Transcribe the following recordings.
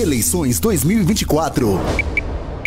Eleições 2024.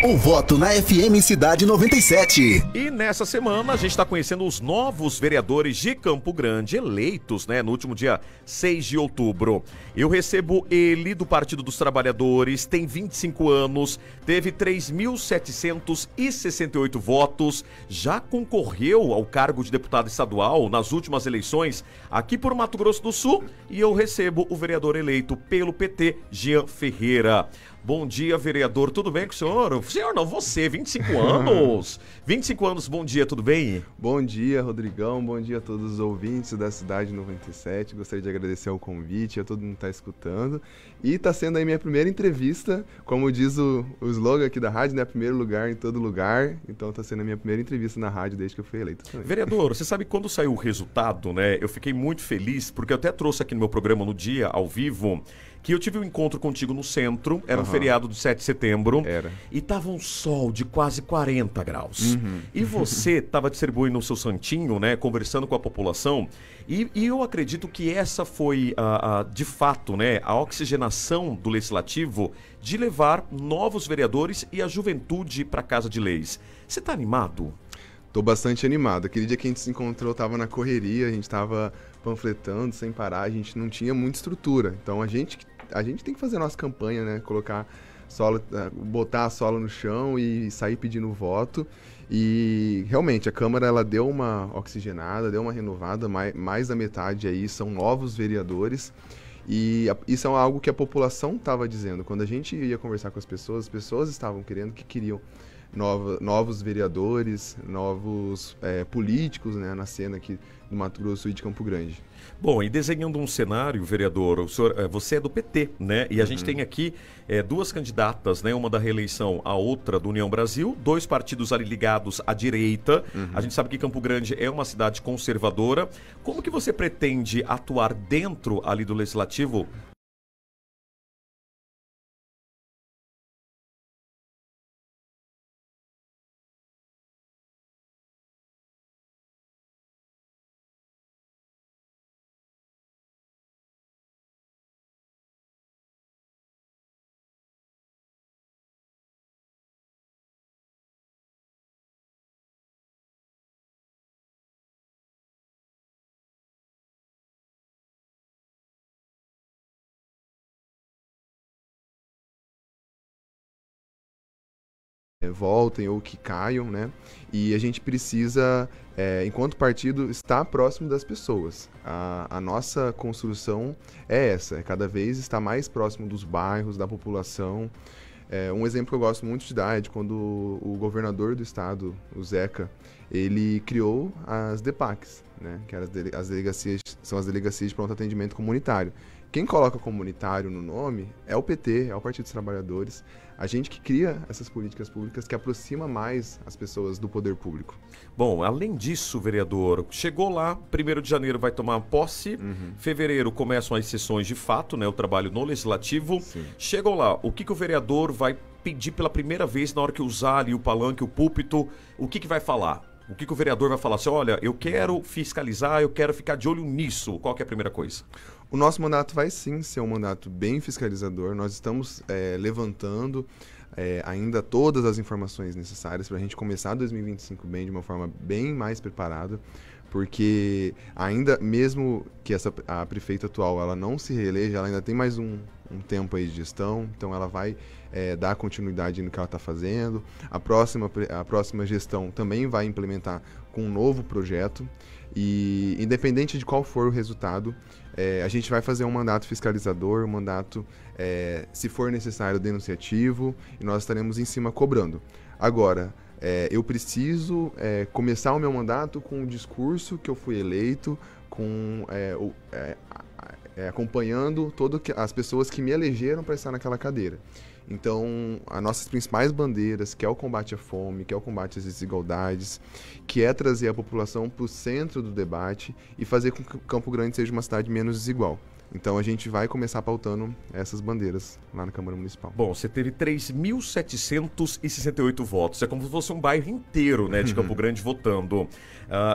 O voto na FM Cidade 97. E nessa semana a gente está conhecendo os novos vereadores de Campo Grande eleitos, né, no último dia 6 de outubro. Eu recebo ele do Partido dos Trabalhadores, tem 25 anos, teve 3.768 votos, já concorreu ao cargo de deputado estadual nas últimas eleições aqui por Mato Grosso do Sul e eu recebo o vereador eleito pelo PT, Jean Ferreira. Bom dia, vereador. Tudo bem com o senhor? senhor não, você, 25 anos. 25 anos, bom dia, tudo bem? Bom dia, Rodrigão. Bom dia a todos os ouvintes da Cidade 97. Gostaria de agradecer o convite, a todo mundo que está escutando. E está sendo aí minha primeira entrevista, como diz o, o slogan aqui da rádio, né? Primeiro lugar em todo lugar. Então está sendo a minha primeira entrevista na rádio desde que eu fui eleito. Também. Vereador, você sabe quando saiu o resultado, né? Eu fiquei muito feliz, porque eu até trouxe aqui no meu programa no dia, ao vivo, que eu tive um encontro contigo no centro, era uhum. um feriado do 7 de setembro. Era. E tava um sol de quase 40 graus. Uhum. E você tava distribuindo o seu santinho, né? Conversando com a população. E, e eu acredito que essa foi, a, a, de fato, né, a oxigenação do legislativo de levar novos vereadores e a juventude para Casa de Leis. Você tá animado? Tô bastante animado. Aquele dia que a gente se encontrou, tava na correria, a gente tava panfletando sem parar, a gente não tinha muita estrutura. Então a gente que a gente tem que fazer a nossa campanha, né? Colocar solo, ah, botar a sola no chão e sair pedindo voto. E realmente a Câmara ela deu uma oxigenada, deu uma renovada, mais, mais da metade aí são novos vereadores. E isso é algo que a população estava dizendo. Quando a gente ia conversar com as pessoas, as pessoas estavam querendo que queriam novos vereadores, novos é, políticos né, na cena aqui do Mato Grosso e de Campo Grande. Bom, e desenhando um cenário, vereador, senhor, é, você é do PT, né? E a uhum. gente tem aqui é, duas candidatas, né? Uma da reeleição, a outra do União Brasil, dois partidos ali ligados à direita. Uhum. A gente sabe que Campo Grande é uma cidade conservadora. Como que você pretende atuar dentro ali do Legislativo voltem ou que caiam, né? E a gente precisa, é, enquanto partido, estar próximo das pessoas. A, a, nossa construção é essa, é cada vez estar mais próximo dos bairros, da população. É, um exemplo que eu gosto muito de dar é de quando o governador do estado, o Zeca, ele criou as DEPACs, né? Que as, dele, as delegacias, são as delegacias de pronto atendimento comunitário. Quem coloca comunitário no nome é o PT, é o Partido dos Trabalhadores, a gente que cria essas políticas públicas que aproxima mais as pessoas do poder público. Bom, além disso, vereador, chegou lá, 1 de janeiro vai tomar posse, uhum. fevereiro começam as sessões de fato, né, o trabalho no legislativo. Sim. Chegou lá, o que, que o vereador vai pedir pela primeira vez na hora que usar ali o palanque, o púlpito, o que, que vai falar? O que, que, o vereador vai falar? Assim, olha, eu quero fiscalizar, eu quero ficar de olho nisso. Qual é a primeira coisa? O nosso mandato vai sim ser um mandato bem fiscalizador. Nós estamos é, levantando é, ainda todas as informações necessárias para a gente começar 2025 bem, de uma forma bem mais preparada porque ainda mesmo que essa a prefeita atual ela não se reeleja, ela ainda tem mais um, um tempo aí de gestão, então ela vai é, dar continuidade no que ela está fazendo. A próxima a próxima gestão também vai implementar com um novo projeto e independente de qual for o resultado, é, a gente vai fazer um mandato fiscalizador, um mandato é, se for necessário denunciativo e nós estaremos em cima cobrando. Agora é, eu preciso é, começar o meu mandato com o discurso que eu fui eleito, com é, o, é, é, acompanhando todas as pessoas que me elegeram para estar naquela cadeira. Então, as nossas principais bandeiras, que é o combate à fome, que é o combate às desigualdades, que é trazer a população para o centro do debate e fazer com que Campo Grande seja uma cidade menos desigual. Então a gente vai começar pautando essas bandeiras lá na Câmara Municipal. Bom, você teve 3.768 votos. É como se fosse um bairro inteiro né, de uhum. Campo Grande votando. Uh,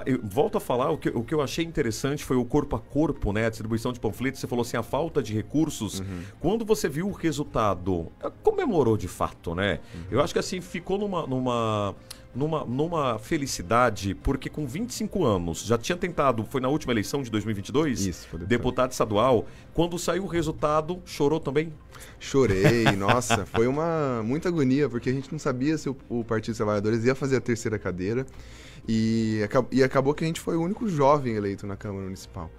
eu volto a falar, o que, o que eu achei interessante foi o corpo a corpo, né? A distribuição de panfletos. Você falou assim, a falta de recursos. Uhum. Quando você viu o resultado, comemorou de fato, né? Uhum. Eu acho que assim, ficou numa. numa numa, numa felicidade, porque com 25 anos, já tinha tentado, foi na última eleição de 2022, Isso, deputado. deputado estadual, quando saiu o resultado, chorou também? Chorei, nossa, foi uma muita agonia, porque a gente não sabia se o, o Partido dos Trabalhadores ia fazer a terceira cadeira, e, e acabou que a gente foi o único jovem eleito na Câmara Municipal.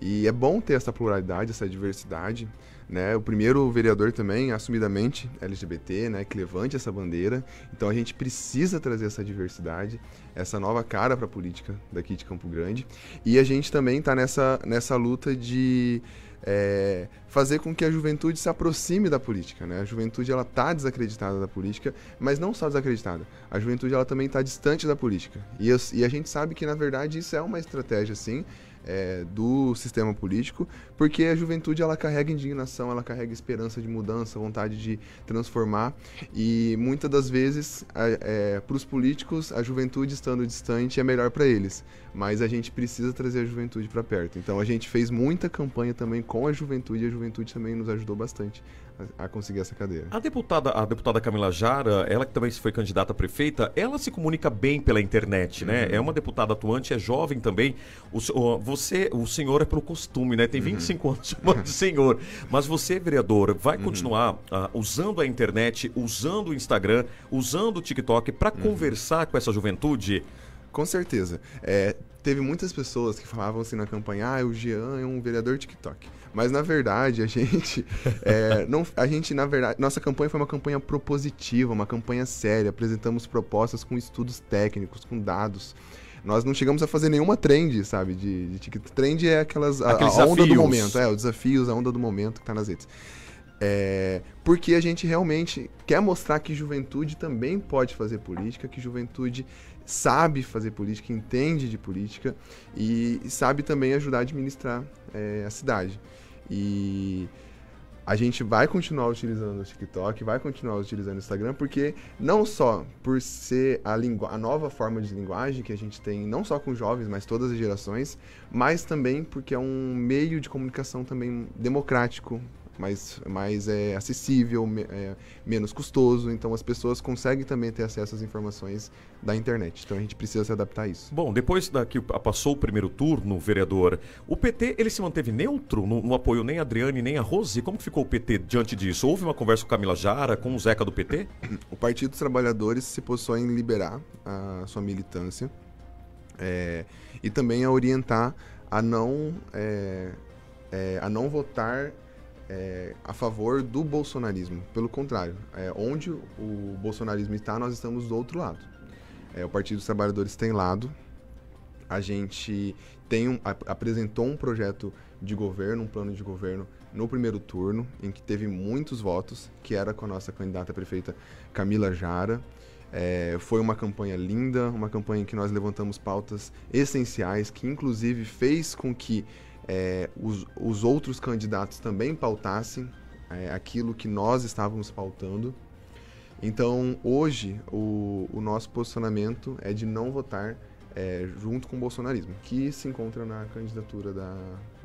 E é bom ter essa pluralidade, essa diversidade né? O primeiro vereador também, assumidamente LGBT, né? Que levante essa bandeira. Então a gente precisa trazer essa diversidade, essa nova cara para a política daqui de Campo Grande. E a gente também está nessa, nessa luta de é, fazer com que a juventude se aproxime da política. Né? A juventude ela está desacreditada da política, mas não só desacreditada. A juventude ela também está distante da política. E, eu, e a gente sabe que na verdade isso é uma estratégia, sim é, do sistema político, porque a juventude ela carrega indignação, ela carrega esperança de mudança, vontade de transformar e muitas das vezes é, para os políticos a juventude estando distante é melhor para eles, mas a gente precisa trazer a juventude para perto. Então a gente fez muita campanha também com a juventude, e a juventude também nos ajudou bastante a conseguir essa cadeira. A deputada, a deputada Camila Jara, ela que também foi candidata a prefeita, ela se comunica bem pela internet, né? Uhum. É uma deputada atuante, é jovem também. O, você, o senhor é pelo costume, né? Tem 25 uhum. anos de senhor. Mas você, vereador, vai uhum. continuar uh, usando a internet, usando o Instagram, usando o TikTok para uhum. conversar com essa juventude? Com certeza. É, teve muitas pessoas que falavam assim na campanha, ah, o Jean é um vereador TikTok. Mas na verdade, a gente. É, não, a gente, na verdade, nossa campanha foi uma campanha propositiva, uma campanha séria. Apresentamos propostas com estudos técnicos, com dados. Nós não chegamos a fazer nenhuma trend, sabe? De, de TikTok. Trend é aquelas. A, a, onda do momento, é, os desafios, a onda do momento que tá nas redes. É, porque a gente realmente quer mostrar que juventude também pode fazer política, que juventude sabe fazer política, entende de política e sabe também ajudar a administrar é, a cidade. E a gente vai continuar utilizando o TikTok, vai continuar utilizando o Instagram, porque não só por ser a, a, nova forma de linguagem que a gente tem, não só com jovens, mas todas as gerações, mas também porque é um meio de comunicação também democrático mais, mais é, acessível, me, é, menos custoso. Então as pessoas conseguem também ter acesso às informações da internet. Então a gente precisa se adaptar a isso. Bom, depois da, que passou o primeiro turno, vereador, o PT ele se manteve neutro, não, apoio nem a Adriane nem a Rose. Como que ficou o PT diante disso? Houve uma conversa com Camila Jara, com o Zeca do PT? O Partido dos Trabalhadores se postou em liberar a sua militância é, e também a orientar a não, é, é, a não votar é, a favor do bolsonarismo. Pelo contrário, é, onde o bolsonarismo está, nós estamos do outro lado. É, o Partido dos Trabalhadores tem lado. A gente tem um, ap apresentou um projeto de governo, um plano de governo no primeiro turno, em que teve muitos votos, que era com a nossa candidata a prefeita Camila Jara. É, foi uma campanha linda, uma campanha em que nós levantamos pautas essenciais, que inclusive fez com que é, os, os, outros candidatos também pautassem é, aquilo que nós estávamos pautando. Então, hoje, o, o nosso posicionamento é de não votar é, junto com o bolsonarismo, que se encontra na candidatura da,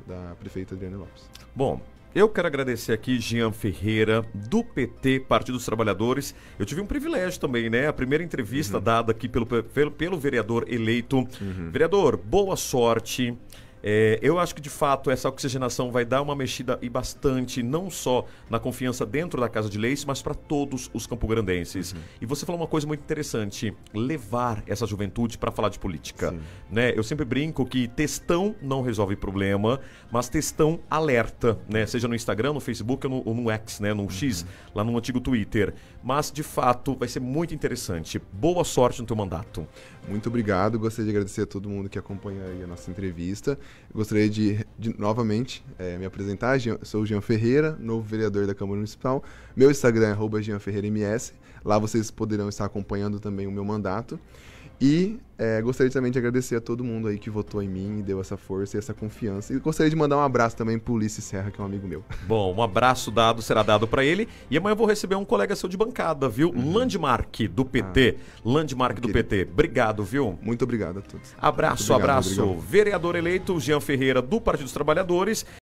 da prefeita Adriana Lopes. Bom, eu quero agradecer aqui Jean Ferreira, do PT, Partido dos Trabalhadores. Eu tive um privilégio também, né? A primeira entrevista uhum. dada aqui pelo, pelo, pelo vereador eleito. Uhum. Vereador, boa sorte. É, eu acho que de fato essa oxigenação vai dar uma mexida e bastante, não só na confiança dentro da Casa de Leis, mas para todos os campograndenses. Uhum. E você falou uma coisa muito interessante: levar essa juventude para falar de política. Né? Eu sempre brinco que textão não resolve problema, mas textão alerta, né? seja no Instagram, no Facebook ou no, ou no X, né? no uhum. X, lá no antigo Twitter. Mas de fato vai ser muito interessante. Boa sorte no teu mandato. Muito obrigado, gostaria de agradecer a todo mundo que acompanha a nossa entrevista. Eu gostaria de, de novamente, é, me apresentar. sou o Jean Ferreira, novo vereador da Câmara Municipal. Meu Instagram é Jean Ferreira MS. Lá vocês poderão estar acompanhando também o meu mandato. E é, gostaria também de agradecer a todo mundo aí que votou em mim, e deu essa força e essa confiança. E gostaria de mandar um abraço também pro Ulisses Serra, que é um amigo meu. Bom, um abraço dado será dado para ele. E amanhã eu vou receber um colega seu de bancada, viu? Uhum. Landmark do PT. Ah, Landmark do PT. Obrigado, viu? Muito obrigado a todos. Abraço, obrigado, abraço. Obrigado. Vereador eleito Jean Ferreira do Partido dos Trabalhadores